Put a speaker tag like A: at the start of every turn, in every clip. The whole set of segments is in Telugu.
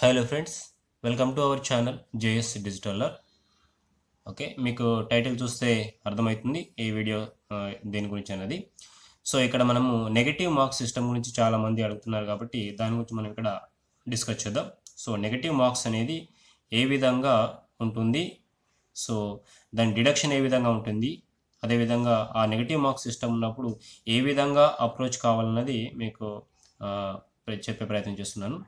A: hello friends welcome to our channel JS digital okay మీకు టైటిల్ చూస్తే అర్థమవుతుంది ఈ వీడియో దేని గురించి అన్నది సో ఇక్కడ మనము నెగటివ్ మార్క్స్ సిస్టమ్ గురించి చాలామంది అడుగుతున్నారు కాబట్టి దాని గురించి మనం ఇక్కడ డిస్కస్ చేద్దాం సో నెగటివ్ మార్క్స్ అనేది ఏ విధంగా ఉంటుంది సో దాని డిడక్షన్ ఏ విధంగా ఉంటుంది అదేవిధంగా ఆ నెగటివ్ మార్క్స్ సిస్టమ్ ఉన్నప్పుడు ఏ విధంగా అప్రోచ్ కావాలన్నది మీకు చెప్పే ప్రయత్నం చేస్తున్నాను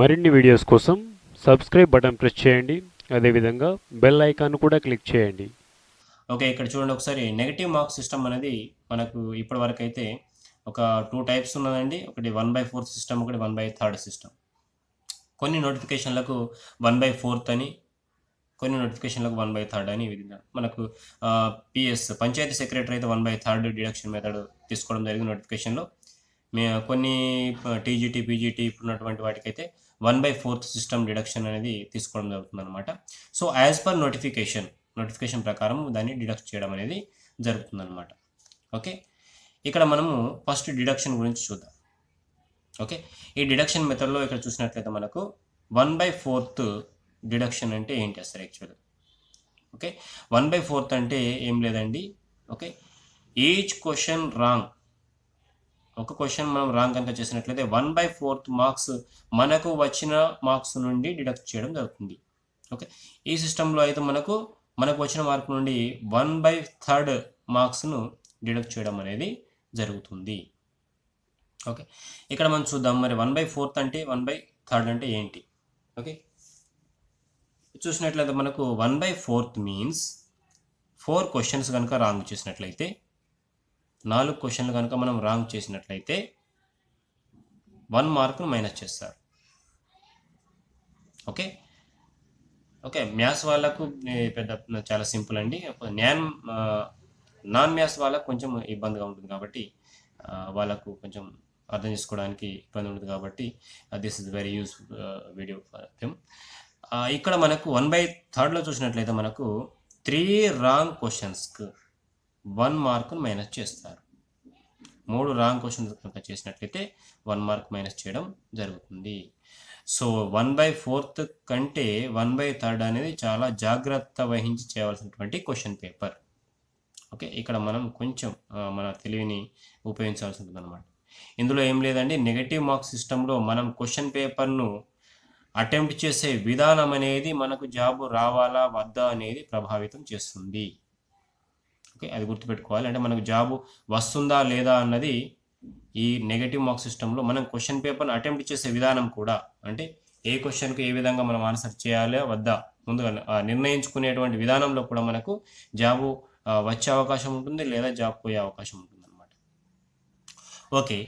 A: మరిన్ని వీడియోస్ కోసం సబ్స్క్రైబ్ బటన్ ప్రెస్ చేయండి అదేవిధంగా బెల్ ఐకాన్ కూడా క్లిక్ చేయండి ఓకే ఇక్కడ చూడండి ఒకసారి నెగిటివ్ మార్క్ సిస్టమ్ అనేది మనకు ఇప్పటి వరకు అయితే ఒక టూ టైప్స్ ఉన్నదండి ఒకటి వన్ బై ఫోర్త్ సిస్టమ్ ఒకటి వన్ బై థర్డ్ సిస్టమ్ కొన్ని నోటిఫికేషన్లకు వన్ బై ఫోర్త్ అని కొన్ని నోటిఫికేషన్లకు వన్ బై థర్డ్ అని విధంగా మనకు పిఎస్ పంచాయతీ సెక్రటరీ అయితే one by third deduction method తీసుకోవడం జరిగింది నోటిఫికేషన్లో కొన్ని టీజీటీ పీజీటీ ఇప్పుడున్నటువంటి వాటికైతే one by fourth system deduction అనేది తీసుకోవడం జరుగుతుంది అనమాట so as per notification notification ప్రకారం దాన్ని డిడక్ట్ చేయడం అనేది జరుగుతుంది అనమాట ఓకే ఇక్కడ మనము ఫస్ట్ డిడక్షన్ గురించి చూద్దాం ఓకే ఈ డిడక్షన్ మెథడ్లో ఇక్కడ చూసినట్లయితే మనకు వన్ బై ఫోర్త్ డిడక్షన్ అంటే ఏంటి అసలు actual okay one by fourth అంటే ఏం లేదండి ఓకే ఈచ్ క్వశ్చన్ రాంగ్ ఒక క్వశ్చన్ మనం రాంగ్ కనుక చేసినట్లయితే వన్ బై ఫోర్త్ మార్క్స్ మనకు వచ్చిన మార్క్స్ నుండి డిడక్ట్ చేయడం జరుగుతుంది ఓకే ఈ సిస్టంలో అయితే మనకు మనకు వచ్చిన మార్క్ నుండి వన్ బై థర్డ్ మార్క్స్ను డిడక్ట్ చేయడం అనేది జరుగుతుంది ఓకే ఇక్కడ మనం చూద్దాం మరి వన్ బై ఫోర్త్ అంటే వన్ బై థర్డ్ అంటే ఏంటి ఓకే చూసినట్లయితే మనకు one by fourth means four questions కనుక రాంగ్ చేసినట్లయితే నాలుగు క్వశ్చన్లు కనుక మనం రాంగ్ చేసినట్లయితే వన్ మార్క్ను మైనస్ చేస్తారు ఓకే ఓకే మ్యాథ్స్ వాళ్ళకు పెద్ద చాలా సింపుల్ అండి నాన్ నాన్ మ్యాథ్స్ వాళ్ళకు కొంచెం ఇబ్బందిగా ఉంటుంది కాబట్టి వాళ్ళకు కొంచెం అర్థం చేసుకోవడానికి ఇబ్బంది ఉంటుంది కాబట్టి this is very use video for ఇక్కడ మనకు వన్ బై థర్డ్లో చూసినట్లయితే మనకు త్రీ రాంగ్ క్వశ్చన్స్కు వన్ మార్క్ను మైనస్ చేస్తారు మూడు రాంగ్ క్వశ్చన్ కనుక చేసినట్లయితే వన్ మార్క్ మైనస్ చేయడం జరుగుతుంది సో వన్ బై ఫోర్త్ కంటే వన్ బై థర్డ్ అనేది చాలా జాగ్రత్త వహించి చేయవలసినటువంటి క్వశ్చన్ పేపర్ ఓకే ఇక్కడ మనం కొంచెం మన తెలివిని ఉపయోగించాల్సి అనమాట ఇందులో ఏం లేదండి నెగటివ్ మార్క్స్ సిస్టంలో మనం క్వశ్చన్ పేపర్ను అటెంప్ట్ చేసే విధానం అనేది మనకు జాబ్ రావాలా వద్దా అనేది ప్రభావితం చేస్తుంది ఓకే అది గుర్తుపెట్టుకోవాలి అంటే మనకు జాబ్ వస్తుందా లేదా అన్నది ఈ నెగటివ్ మార్క్ సిస్టంలో మనం క్వశ్చన్ పేపర్ని అటెంప్ట్ చేసే విధానం కూడా అంటే ఏ క్వశ్చన్కి ఏ విధంగా మనం ఆన్సర్ చేయాలి వద్దా ముందుగా నిర్ణయించుకునేటువంటి విధానంలో కూడా మనకు జాబు వచ్చే అవకాశం ఉంటుంది లేదా జాబ్ పోయే అవకాశం ఉంటుంది అనమాట ఓకే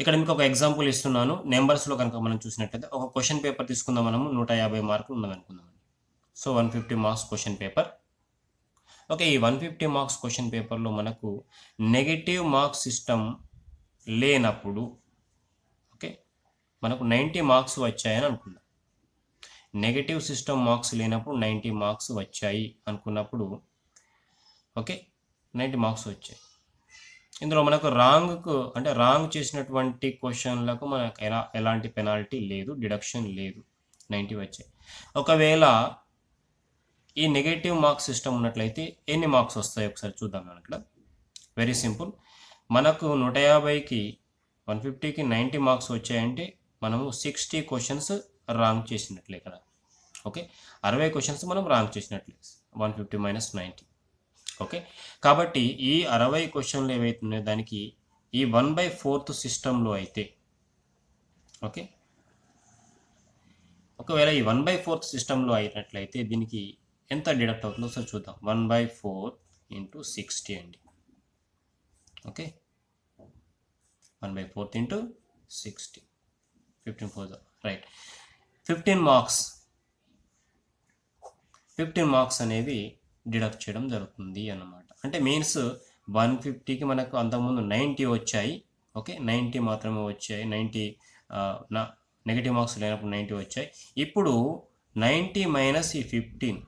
A: ఇక్కడ మీకు ఒక ఎగ్జాంపుల్ ఇస్తున్నాను నెంబర్స్లో కనుక మనం చూసినట్లయితే ఒక క్వశ్చన్ పేపర్ తీసుకుందాం మనము నూట యాభై మార్కులు ఉన్నదనుకుందాం so one fifty marks question paper okay ఈ వన్ ఫిఫ్టీ మార్క్స్ క్వశ్చన్ పేపర్లో మనకు నెగటివ్ మార్క్స్ సిస్టమ్ లేనప్పుడు ఓకే మనకు నైంటీ మార్క్స్ వచ్చాయని అనుకుందాం నెగటివ్ సిస్టమ్ మార్క్స్ లేనప్పుడు నైంటీ మార్క్స్ వచ్చాయి అనుకున్నప్పుడు ఓకే నైంటీ మార్క్స్ వచ్చాయి ఇందులో మనకు రాంగ్కు అంటే రాంగ్ చేసినటువంటి క్వశ్చన్లకు మనకు ఎలా ఎలాంటి పెనాల్టీ లేదు డిడక్షన్ లేదు నైంటీ వచ్చాయి ఒకవేళ ఈ నెగటివ్ మార్క్స్ సిస్టమ్ ఉన్నట్లయితే ఎన్ని మార్క్స్ వస్తాయి ఒకసారి చూద్దాం మనం ఇక్కడ వెరీ సింపుల్ మనకు నూట యాభైకి వన్ ఫిఫ్టీకి నైంటీ మార్క్స్ వచ్చాయంటే మనము సిక్స్టీ క్వశ్చన్స్ రాంగ్ చేసినట్లే ఇక్కడ ఓకే అరవై క్వశ్చన్స్ మనం రాంగ్ చేసినట్లే one fifty minus ninety okay కాబట్టి ఈ అరవై క్వశ్చన్లు ఏవైతున్నాయో దానికి ఈ వన్ బై ఫోర్త్ సిస్టంలో అయితే ఓకే ఒకవేళ ఈ వన్ బై ఫోర్త్ సిస్టంలో అయినట్లయితే దీనికి ఎంత డిడక్ట్ అవుతుందో ఒకసారి చూద్దాం one by four into sixty అండి okay one by fourth into sixty fifteen four right fifteen marks fifteen marks అనేవి డిడక్ట్ చేయడం జరుగుతుంది అన్నమాట అంటే మీన్స్ వన్ ఫిఫ్టీకి మనకు అంతకుముందు నైంటీ వచ్చాయి ఓకే నైంటీ మాత్రమే వచ్చాయి నైంటీ నెగిటివ్ మార్క్స్ లేనప్పుడు నైంటీ వచ్చాయి ఇప్పుడు నైంటీ మైనస్ ఈ ఫిఫ్టీన్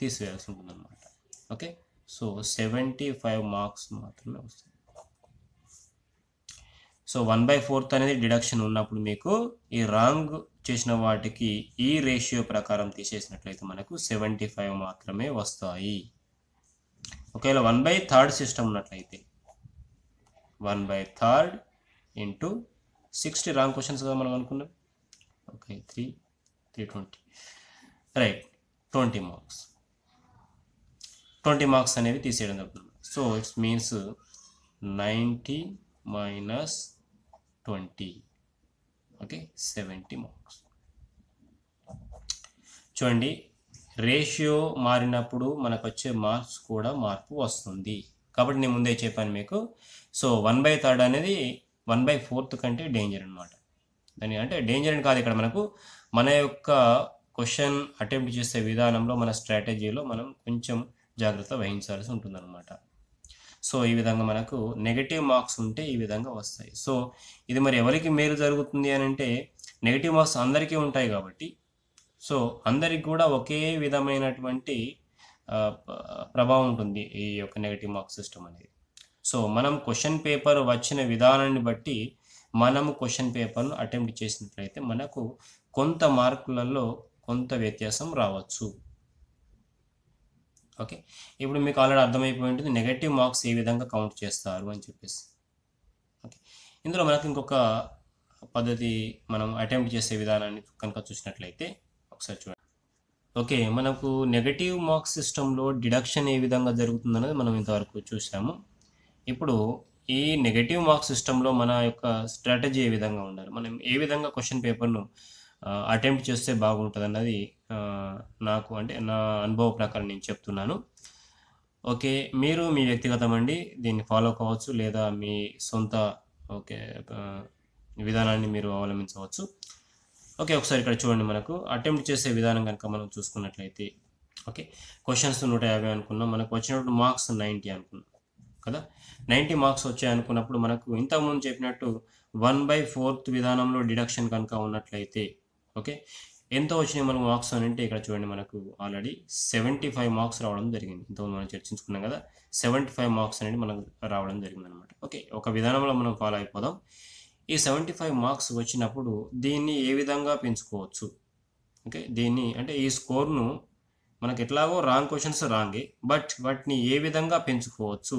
A: తీసివేయాల్సి ఉంటుందన్నమాట okay so seventy five marks మాత్రమే వస్తుంది సో వన్ బై ఫోర్త్ అనేది డిడక్షన్ ఉన్నప్పుడు మీకు ఈ రాంగ్ చేసిన వాటికి ఈ రేషియో ప్రకారం తీసేసినట్లయితే మనకు సెవెంటీ ఫైవ్ మాత్రమే వస్తాయి ఒకవేళ వన్ బై థర్డ్ సిస్టమ్ ఉన్నట్లయితే one by third into sixty wrong questions కదా మనం అనుకున్నాం okay three three twenty right twenty marks twenty marks అనేవి తీసేయడం జరుగుతుంది so it's means ninety minus twenty okay seventy marks చూడండి రేషియో మారినప్పుడు మనకు వచ్చే మార్క్స్ కూడా మార్పు వస్తుంది కాబట్టి నేను ముందే చెప్పాను మీకు సో వన్ బై థర్డ్ అనేది వన్ బై ఫోర్త్ కంటే డేంజర్ అనమాట దాని అంటే డేంజర్ అని కాదు ఇక్కడ మనకు మన యొక్క క్వశ్చన్ అటెంప్ట్ చేసే విధానంలో మన స్ట్రాటజీలో మనం కొంచెం జాగ్రత్త వహించాల్సి ఉంటుంది అనమాట సో ఈ విధంగా మనకు నెగటివ్ మార్క్స్ ఉంటే ఈ విధంగా వస్తాయి సో ఇది మరి ఎవరికి మేలు జరుగుతుంది అని అంటే నెగటివ్ మార్క్స్ అందరికీ ఉంటాయి కాబట్టి సో అందరికి కూడా ఒకే విధమైనటువంటి ప్రభావం ఉంటుంది ఈ యొక్క నెగటివ్ మార్క్స్ సిస్టమ్ అనేది సో మనం క్వశ్చన్ పేపర్ వచ్చిన విధానాన్ని బట్టి మనము క్వశ్చన్ పేపర్ను అటెంప్ట్ చేసినట్లయితే మనకు కొంత మార్కులలో కొంత వ్యత్యాసం రావచ్చు ఓకే ఇప్పుడు మీకు ఆల్రెడీ అర్థమైపోయి ఉంటుంది నెగటివ్ మార్క్స్ ఏ విధంగా కౌంట్ చేస్తారు అని చెప్పేసి ఓకే ఇందులో మనకు ఇంకొక పద్ధతి మనం అటెంప్ట్ చేసే విధానాన్ని కనుక చూసినట్లయితే ఒకసారి చూడండి ఓకే మనకు నెగటివ్ మార్క్స్ సిస్టంలో డిడక్షన్ ఏ విధంగా జరుగుతుందనేది మనం ఇంతవరకు చూసాము ఇప్పుడు ఈ నెగటివ్ మార్క్స్ సిస్టంలో మన యొక్క స్ట్రాటజీ ఏ విధంగా ఉండాలి మనం ఏ విధంగా క్వశ్చన్ పేపర్ను అటెంప్ట్ చేస్తే బాగుంటుంది అన్నది నాకు అంటే నా అనుభవ ప్రకారం నేను చెప్తున్నాను ఓకే మీరు మీ వ్యక్తిగతం అండి దీన్ని ఫాలో కావచ్చు లేదా మీ సొంత ఓకే విధానాన్ని మీరు అవలంబించవచ్చు ఓకే ఒకసారి ఇక్కడ చూడండి మనకు అటెంప్ట్ చేసే విధానం కనుక మనం చూసుకున్నట్లయితే ఓకే క్వశ్చన్స్ నూట యాభై అనుకున్నాం మనకు వచ్చినప్పుడు మార్క్స్ నైంటీ అనుకున్నాం కదా నైంటీ మార్క్స్ వచ్చాయి అనుకున్నప్పుడు మనకు ఇంతకుముందు చెప్పినట్టు వన్ బై ఫోర్త్ విధానంలో డిడక్షన్ కనుక ఉన్నట్లయితే ఓకే ఎంత వచ్చినాయి మనకు మార్క్స్ అని అంటే ఇక్కడ చూడండి మనకు ఆల్రెడీ సెవెంటీ ఫైవ్ మార్క్స్ రావడం జరిగింది ఇంతకుముందు మనం చర్చించుకున్నాం కదా సెవెంటీ ఫైవ్ మార్క్స్ అనేది మనకు రావడం జరిగింది అనమాట ఓకే ఒక విధానంలో మనం ఫాలో అయిపోదాం ఈ సెవెంటీ ఫైవ్ మార్క్స్ వచ్చినప్పుడు దీన్ని ఏ విధంగా పెంచుకోవచ్చు ఓకే దీన్ని అంటే ఈ స్కోర్ను మనకు ఎట్లాగో రాంగ్ క్వశ్చన్స్ రాంగే బట్ వాటిని ఏ విధంగా పెంచుకోవచ్చు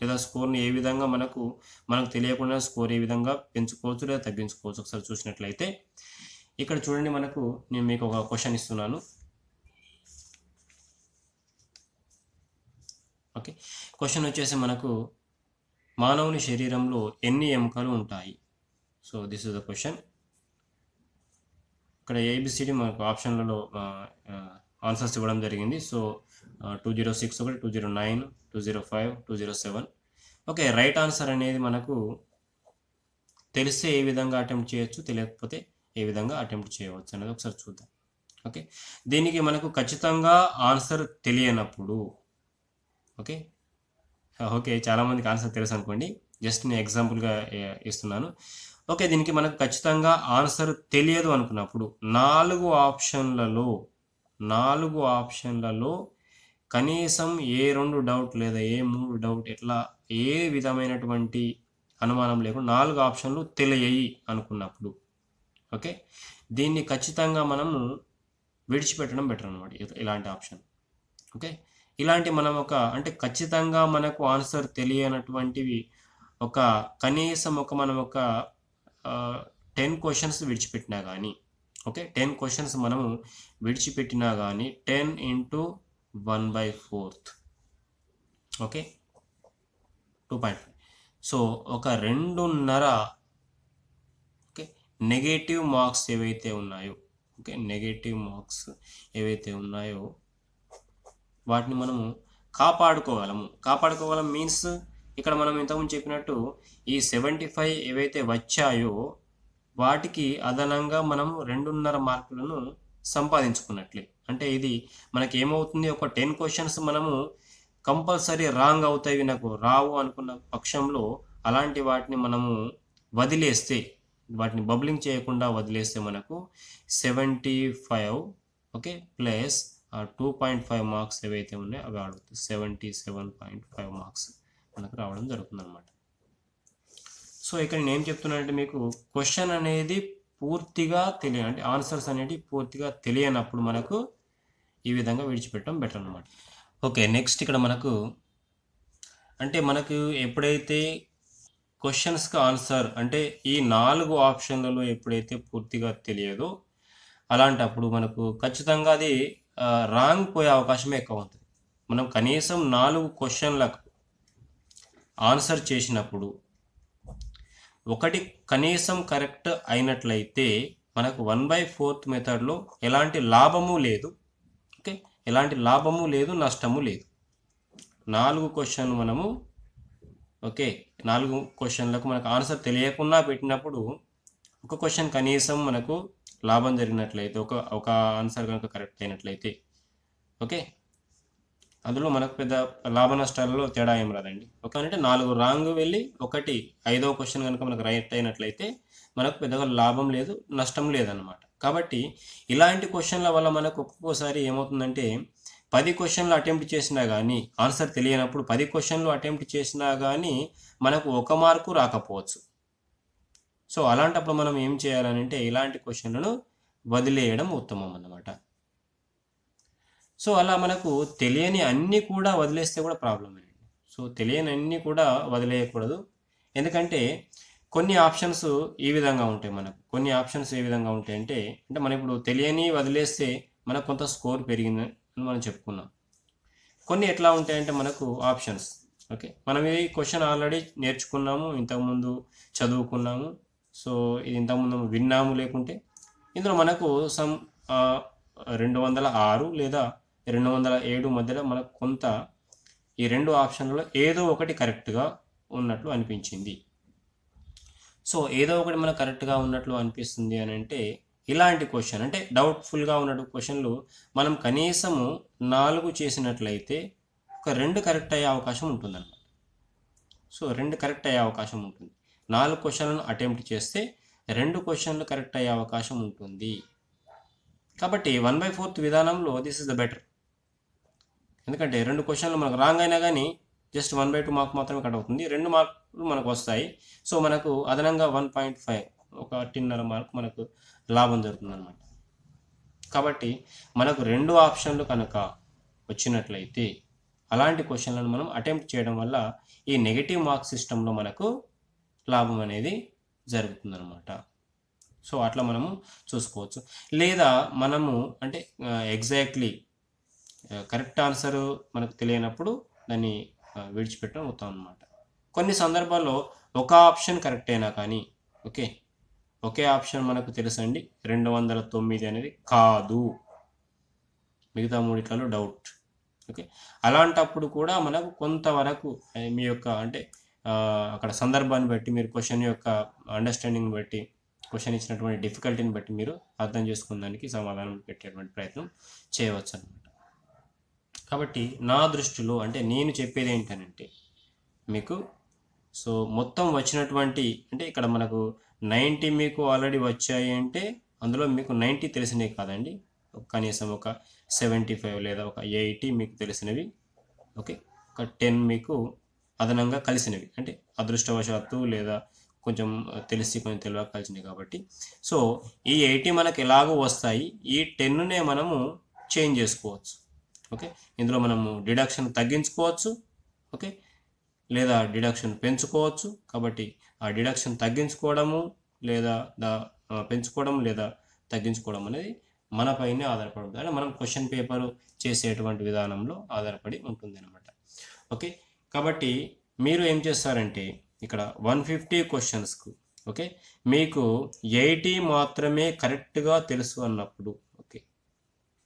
A: లేదా స్కోర్ని ఏ విధంగా మనకు మనకు తెలియకుండా స్కోర్ ఏ విధంగా పెంచుకోవచ్చు లేదా తగ్గించుకోవచ్చు ఒకసారి చూసినట్లయితే ఇక్కడ చూడండి మనకు నేను మీకు ఒక క్వశ్చన్ ఇస్తున్నాను ఓకే క్వశ్చన్ వచ్చేసి మనకు మానవుని శరీరంలో ఎన్ని ఎముకలు ఉంటాయి so this is the question ఇక్కడ ఏబిసిడి మనకు ఆప్షన్లలో ఆన్సర్స్ ఇవ్వడం జరిగింది సో టూ జీరో సిక్స్ ఒకటి two zero nine two zero five two zero seven okay right answer అనేది మనకు తెలిస్తే ఏ విధంగా అటెంప్ట్ చేయొచ్చు తెలియకపోతే ఏ విధంగా అటెంప్ట్ చేయవచ్చు అనేది ఒకసారి చూద్దాం ఓకే దీనికి మనకు ఖచ్చితంగా ఆన్సర్ తెలియనప్పుడు ఓకే ఓకే చాలామందికి ఆన్సర్ తెలుసు అనుకోండి జస్ట్ నేను ఎగ్జాంపుల్గా ఇస్తున్నాను ఓకే దీనికి మనకు ఖచ్చితంగా ఆన్సర్ తెలియదు అనుకున్నప్పుడు నాలుగు ఆప్షన్లలో నాలుగు ఆప్షన్లలో కనీసం ఏ రెండు డౌట్ లేదా ఏ మూడు డౌట్ ఎట్లా ఏ విధమైనటువంటి అనుమానం లేకుండా నాలుగు ఆప్షన్లు తెలియయి అనుకున్నప్పుడు ఓకే దీన్ని ఖచ్చితంగా మనము విడిచిపెట్టడం బెటర్ అనమాట ఇలాంటి ఆప్షన్ ఓకే ఇలాంటి మనం ఒక అంటే ఖచ్చితంగా మనకు ఆన్సర్ తెలియనటువంటివి ఒక కనీసం ఒక మనం ఒక టెన్ క్వశ్చన్స్ విడిచిపెట్టినా కానీ ఓకే టెన్ క్వశ్చన్స్ మనము విడిచిపెట్టినా కానీ ten into one by fourth okay two point five so ఒక రెండున్నర నెగటివ్ మార్క్స్ ఏవైతే ఉన్నాయో ఓకే నెగటివ్ మార్క్స్ ఏవైతే ఉన్నాయో వాటిని మనము కాపాడుకోగలము కాపాడుకోగలం మీన్స్ ఇక్కడ మనం ఇంతకుముందు చెప్పినట్టు ఈ సెవెంటీ ఫైవ్ ఏవైతే వచ్చాయో వాటికి అదనంగా మనం రెండున్నర మార్కులను సంపాదించుకున్నట్లే అంటే ఇది మనకి ఏమవుతుంది ఒక టెన్ క్వశ్చన్స్ మనము కంపల్సరీ రాంగ్ అవుతాయి నాకు రావు అనుకున్న పక్షంలో అలాంటి వాటిని మనము వదిలేస్తే వాటిని బబ్లింగ్ చేయకుండా వదిలేస్తే మనకు seventy five okay plus two point five marks ఏవైతే ఉన్నాయో అవి అడుగుతుంది seventy seven point five marks మనకు రావడం జరుగుతుంది అనమాట సో ఇక్కడ నేను ఏం చెప్తున్నానంటే మీకు క్వశ్చన్ అనేది పూర్తిగా తెలియ అంటే ఆన్సర్స్ అనేటివి పూర్తిగా తెలియనప్పుడు మనకు ఈ విధంగా విడిచిపెట్టడం బెటర్ అనమాట ఓకే నెక్స్ట్ ఇక్కడ మనకు అంటే మనకు ఎప్పుడైతే క్వశ్చన్స్కి ఆన్సర్ అంటే ఈ నాలుగు ఆప్షన్లలో ఎప్పుడైతే పూర్తిగా తెలియదో అలాంటప్పుడు మనకు ఖచ్చితంగా అది రాంగ్ పోయే అవకాశమే ఎక్కువ ఉంటుంది మనం కనీసం నాలుగు క్వశ్చన్లకు ఆన్సర్ చేసినప్పుడు ఒకటి కనీసం కరెక్ట్ అయినట్లయితే మనకు వన్ బై ఫోర్త్ మెథడ్లో ఎలాంటి లాభము లేదు ఓకే ఎలాంటి లాభము లేదు నష్టము లేదు నాలుగు క్వశ్చన్ మనము ఓకే నాలుగు క్వశ్చన్లకు మనకు ఆన్సర్ తెలియకుండా పెట్టినప్పుడు ఒక క్వశ్చన్ కనీసం మనకు లాభం జరిగినట్లయితే ఒక ఒక ఆన్సర్ కనుక కరెక్ట్ అయినట్లయితే ఓకే అందులో మనకు పెద్ద లాభ నష్టాలలో తేడా ఏం రాదండి ఒక అంటే నాలుగు రాంగ్ వెళ్ళి ఒకటి ఐదో క్వశ్చన్ కనుక మనకు రైట్ అయినట్లయితే మనకు పెద్దగా లాభం లేదు నష్టం లేదన్నమాట కాబట్టి ఇలాంటి క్వశ్చన్ల వల్ల మనకు ఒక్కొక్కసారి ఏమవుతుందంటే పది క్వశ్చన్లు అటెంప్ట్ చేసినా కానీ ఆన్సర్ తెలియనప్పుడు పది క్వశ్చన్లు అటెంప్ట్ చేసినా కానీ మనకు ఒక మార్కు రాకపోవచ్చు సో అలాంటప్పుడు మనం ఏం చేయాలనంటే ఇలాంటి క్వశ్చన్లను వదిలేయడం ఉత్తమం అన్నమాట సో అలా మనకు తెలియని అన్నీ కూడా వదిలేస్తే కూడా ప్రాబ్లం అండి సో తెలియని అన్నీ కూడా వదిలేయకూడదు ఎందుకంటే కొన్ని ఆప్షన్స్ ఈ విధంగా ఉంటాయి మనకు కొన్ని ఆప్షన్స్ ఏ విధంగా ఉంటాయి అంటే అంటే మనం ఇప్పుడు తెలియని వదిలేస్తే మనకు కొంత స్కోర్ పెరిగింది మనం చెప్పుకున్నాం కొన్ని ఎట్లా ఉంటాయంటే మనకు ఆప్షన్స్ ఓకే మనం ఈ క్వశ్చన్ ఆల్రెడీ నేర్చుకున్నాము ఇంతకుముందు చదువుకున్నాము సో ఇది ఇంతకుముందు విన్నాము లేకుంటే ఇందులో మనకు సమ్ రెండు వందల ఆరు లేదా రెండు వందల ఏడు మధ్యలో మనకు కొంత ఈ రెండు ఆప్షన్లలో ఏదో ఒకటి కరెక్ట్గా ఉన్నట్లు అనిపించింది సో ఏదో ఒకటి మనకు కరెక్ట్గా ఉన్నట్లు అనిపిస్తుంది అని అంటే ఇలాంటి క్వశ్చన్ అంటే డౌట్ఫుల్గా ఉన్న క్వశ్చన్లు మనం కనీసము నాలుగు చేసినట్లయితే ఒక రెండు కరెక్ట్ అయ్యే అవకాశం ఉంటుందన్నమాట సో రెండు కరెక్ట్ అయ్యే అవకాశం ఉంటుంది నాలుగు క్వశ్చన్లను అటెంప్ట్ చేస్తే రెండు క్వశ్చన్లు కరెక్ట్ అయ్యే అవకాశం ఉంటుంది కాబట్టి వన్ బై ఫోర్త్ విధానంలో దిస్ ఇస్ ద బెటర్ ఎందుకంటే రెండు క్వశ్చన్లు మనకు రాంగ్ అయినా కానీ just one by two mark మాత్రమే కట్ అవుతుంది రెండు మార్కులు మనకు వస్తాయి సో మనకు అదనంగా వన్ పాయింట్ ఫైవ్ ఒకటిన్నర మార్క్ మనకు లాభం అనమాట కాబట్టి మనకు రెండు ఆప్షన్లు కనుక వచ్చినట్లయితే అలాంటి క్వశ్చన్లను మనం అటెంప్ట్ చేయడం వల్ల ఈ నెగిటివ్ మార్క్స్ సిస్టంలో మనకు లాభం అనేది జరుగుతుందనమాట సో అట్లా మనము చూసుకోవచ్చు లేదా మనము అంటే ఎగ్జాక్ట్లీ కరెక్ట్ ఆన్సర్ మనకు తెలియనప్పుడు దాన్ని విడిచిపెట్టడం అవుతాం అనమాట కొన్ని సందర్భాల్లో ఒక ఆప్షన్ కరెక్ట్ అయినా కానీ ఓకే ఒకే ఆప్షన్ మనకు తెలుసండి రెండు వందల తొమ్మిది అనేది కాదు మిగతా మూడిట్లలో డౌట్ ఓకే అలాంటప్పుడు కూడా మనకు కొంతవరకు మీ యొక్క అంటే అక్కడ సందర్భాన్ని బట్టి మీరు క్వశ్చన్ యొక్క అండర్స్టాండింగ్ బట్టి క్వశ్చన్ ఇచ్చినటువంటి డిఫికల్టీని బట్టి మీరు అర్థం చేసుకున్నానికి సమాధానం పెట్టేటువంటి ప్రయత్నం చేయవచ్చు అనమాట కాబట్టి నా దృష్టిలో అంటే నేను చెప్పేది ఏంటనంటే మీకు సో మొత్తం వచ్చినటువంటి అంటే ఇక్కడ మనకు నైంటీ మీకు ఆల్రెడీ వచ్చాయి అంటే అందులో మీకు నైంటీ తెలిసినవి కాదండి కనీసం ఒక సెవెంటీ ఫైవ్ లేదా ఒక ఎయిటీ మీకు తెలిసినవి ఓకే ఒక టెన్ మీకు అదనంగా కలిసినవి అంటే అదృష్టవశాత్తు లేదా కొంచెం తెలిసి కొంచెం తెలియక కలిసినవి కాబట్టి సో ఈ ఎయిటీ మనకు ఎలాగో వస్తాయి ఈ టెన్నే మనము చేంజ్ చేసుకోవచ్చు ఓకే ఇందులో మనము డిడక్షన్ తగ్గించుకోవచ్చు ఓకే లేదా డిడక్షన్ పెంచుకోవచ్చు కాబట్టి ఆ డిడక్షన్ తగ్గించుకోవడము లేదా పెంచుకోవడం లేదా తగ్గించుకోవడం అనేది మన పైన ఆధారపడుతుంది ఉంటుంది మనం క్వశ్చన్ పేపర్ చేసేటువంటి విధానంలో ఆధారపడి ఉంటుంది అనమాట ఓకే కాబట్టి మీరు ఏం చేస్తారంటే ఇక్కడ వన్ ఫిఫ్టీ క్వశ్చన్స్కు ఓకే మీకు ఎయిటీ మాత్రమే కరెక్ట్గా తెలుసు అన్నప్పుడు ఓకే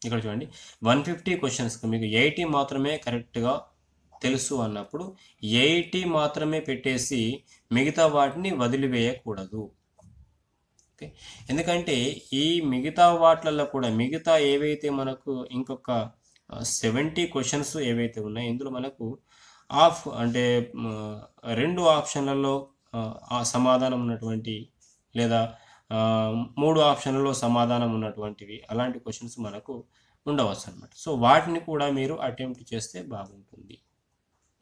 A: ఇక్కడ చూడండి వన్ ఫిఫ్టీ క్వశ్చన్స్కి మీకు ఎయిటీ మాత్రమే కరెక్ట్గా తెలుసు అన్నప్పుడు ఎయిటీ మాత్రమే పెట్టేసి మిగతా వాటిని వదిలివేయకూడదు ఓకే ఎందుకంటే ఈ మిగతా వాటిలలో కూడా మిగతా ఏవైతే మనకు ఇంకొక సెవెంటీ క్వశ్చన్స్ ఏవైతే ఉన్నాయో ఇందులో మనకు ఆఫ్ అంటే రెండు ఆప్షన్లలో సమాధానం ఉన్నటువంటి లేదా మూడు ఆప్షన్లలో సమాధానం ఉన్నటువంటివి అలాంటి క్వశ్చన్స్ మనకు ఉండవచ్చు అనమాట సో వాటిని కూడా మీరు అటెంప్ట్ చేస్తే బాగుంటుంది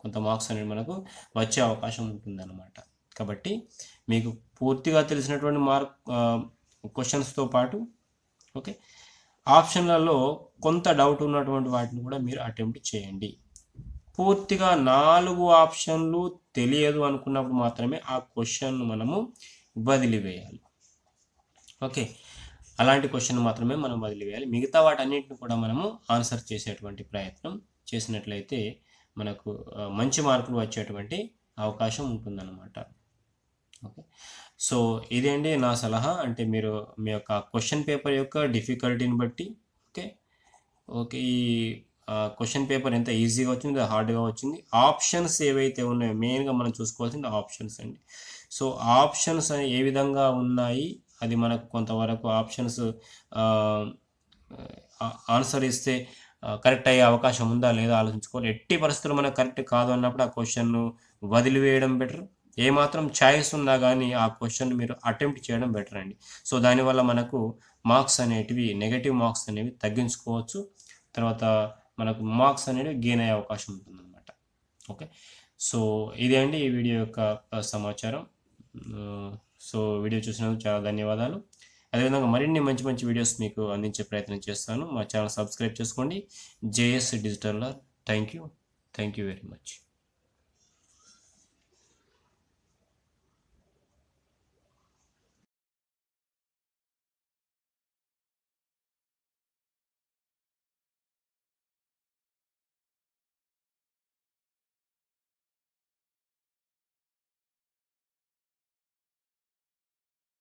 A: కొంత మార్క్స్ అనేది మనకు వచ్చే అవకాశం ఉంటుందన్నమాట కాబట్టి మీకు పూర్తిగా తెలిసినటువంటి మార్క్ క్వశ్చన్స్తో పాటు ఓకే ఆప్షన్లలో కొంత డౌట్ ఉన్నటువంటి వాటిని కూడా మీరు అటెంప్ట్ చేయండి పూర్తిగా నాలుగు ఆప్షన్లు తెలియదు అనుకున్నప్పుడు మాత్రమే ఆ క్వశ్చన్ను మనము వదిలివేయాలి ఓకే అలాంటి క్వశ్చన్ మాత్రమే మనం వదిలివేయాలి మిగతా వాటన్నిటిని కూడా మనము ఆన్సర్ చేసేటువంటి ప్రయత్నం చేసినట్లయితే మనకు మంచి మార్కులు వచ్చేటువంటి అవకాశం ఉంటుందన్నమాట ఓకే సో ఇదేంటి నా సలహా అంటే మీరు మీ యొక్క క్వశ్చన్ పేపర్ యొక్క డిఫికల్టీని బట్టి ఓకే ఓకే ఈ క్వశ్చన్ పేపర్ ఎంత ఈజీగా వచ్చింది హార్డ్గా వచ్చింది ఆప్షన్స్ ఏవైతే ఉన్నాయో మెయిన్గా మనం చూసుకోవాల్సింది ఆప్షన్స్ అండి సో ఆప్షన్స్ ఏ విధంగా ఉన్నాయి అది మనకు కొంతవరకు ఆప్షన్స్ ఆన్సర్ ఇస్తే కరెక్ట్ అయ్యే అవకాశం ఉందా లేదా ఆలోచించుకోవాలి ఎట్టి పరిస్థితులు మనకు కరెక్ట్ కాదు అన్నప్పుడు ఆ క్వశ్చన్ వదిలివేయడం బెటర్ ఏమాత్రం ఛాయిస్ ఉన్నా కానీ ఆ క్వశ్చన్ మీరు అటెంప్ట్ చేయడం బెటర్ అండి సో దానివల్ల మనకు మార్క్స్ అనేటివి నెగటివ్ మార్క్స్ అనేవి తగ్గించుకోవచ్చు తర్వాత మనకు మార్క్స్ అనేవి గెయిన్ అయ్యే అవకాశం ఉంటుందన్నమాట ఓకే సో ఇదే అండి ఈ వీడియో యొక్క సమాచారం సో వీడియో చూసినందుకు చాలా ధన్యవాదాలు అదేవిధంగా మరిన్ని మంచి మంచి వీడియోస్ మీకు అందించే ప్రయత్నం చేస్తాను మా ఛానల్ సబ్స్క్రైబ్ చేసుకోండి JS digital thank you thank you very much